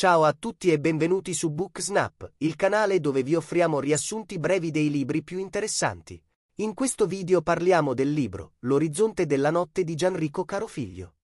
Ciao a tutti e benvenuti su Booksnap, il canale dove vi offriamo riassunti brevi dei libri più interessanti. In questo video parliamo del libro L'orizzonte della notte di Gianrico Carofiglio.